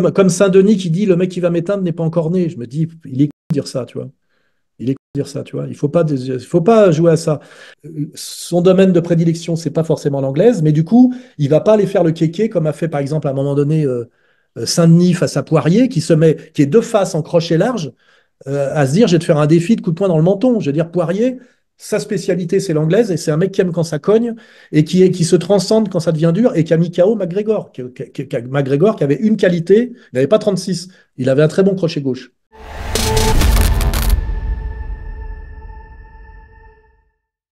comme, Saint-Denis qui dit le mec qui va m'éteindre n'est pas encore né. Je me dis, il est con de dire ça, tu vois. Il est con de dire ça, tu vois. Il faut faut pas jouer à ça. Son domaine de prédilection, ce n'est pas forcément l'anglaise, mais du coup, il ne va pas aller faire le kéké comme a fait par exemple à un moment donné euh, euh, Saint-Denis face à Poirier, qui se met, qui est de face en crochet large, euh, à se dire, je vais te faire un défi de coup de poing dans le menton. Je veux dire, Poirier, sa spécialité, c'est l'anglaise, et c'est un mec qui aime quand ça cogne, et qui, se transcende quand ça devient dur, et qui a mis McGregor. Qui, McGregor, qui avait une qualité, il n'avait pas 36, il avait un très bon crochet gauche.